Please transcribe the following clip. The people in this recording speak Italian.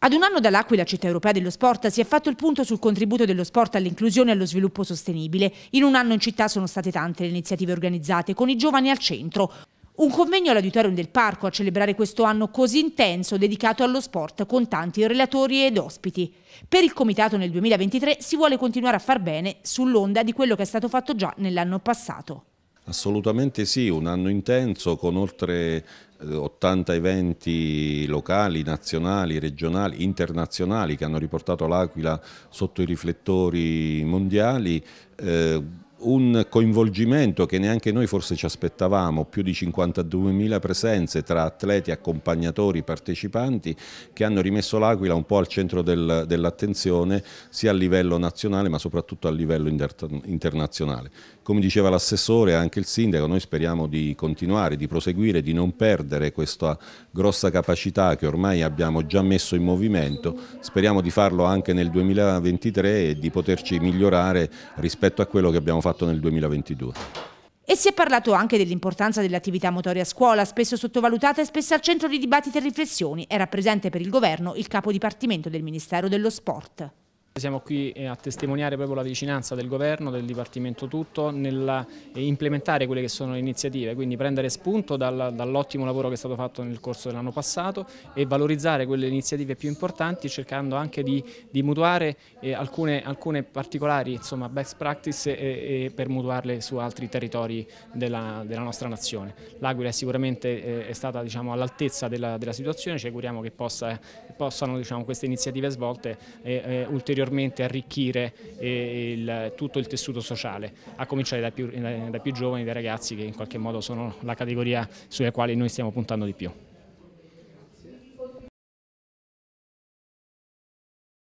Ad un anno dall'Aquila, città europea dello sport, si è fatto il punto sul contributo dello sport all'inclusione e allo sviluppo sostenibile. In un anno in città sono state tante le iniziative organizzate, con i giovani al centro. Un convegno all'auditorium del parco a celebrare questo anno così intenso dedicato allo sport con tanti relatori ed ospiti. Per il comitato nel 2023 si vuole continuare a far bene sull'onda di quello che è stato fatto già nell'anno passato. Assolutamente sì, un anno intenso con oltre 80 eh, eventi locali, nazionali, regionali, internazionali che hanno riportato l'Aquila sotto i riflettori mondiali. Eh, un coinvolgimento che neanche noi forse ci aspettavamo, più di 52.000 presenze tra atleti, accompagnatori, partecipanti che hanno rimesso l'Aquila un po' al centro del, dell'attenzione sia a livello nazionale ma soprattutto a livello internazionale. Come diceva l'assessore e anche il sindaco, noi speriamo di continuare, di proseguire, di non perdere questa grossa capacità che ormai abbiamo già messo in movimento, speriamo di farlo anche nel 2023 e di poterci migliorare rispetto a quello che abbiamo fatto fatto nel 2022. E si è parlato anche dell'importanza dell'attività motoria a scuola, spesso sottovalutata e spesso al centro di dibattiti e riflessioni. Era presente per il governo il capo dipartimento del Ministero dello Sport. Siamo qui eh, a testimoniare proprio la vicinanza del governo, del Dipartimento tutto, nell'implementare quelle che sono le iniziative, quindi prendere spunto dall'ottimo lavoro che è stato fatto nel corso dell'anno passato e valorizzare quelle iniziative più importanti cercando anche di, di mutuare eh, alcune, alcune, particolari insomma, best practice e, e per mutuarle su altri territori della, della nostra nazione. L'Aquila è sicuramente eh, è stata diciamo, all'altezza della, della, situazione, ci auguriamo che possa, possano diciamo, queste iniziative svolte e, e ulteriormente ulteriormente arricchire eh, il, tutto il tessuto sociale, a cominciare dai più, eh, dai più giovani, dai ragazzi che in qualche modo sono la categoria sulla quale noi stiamo puntando di più.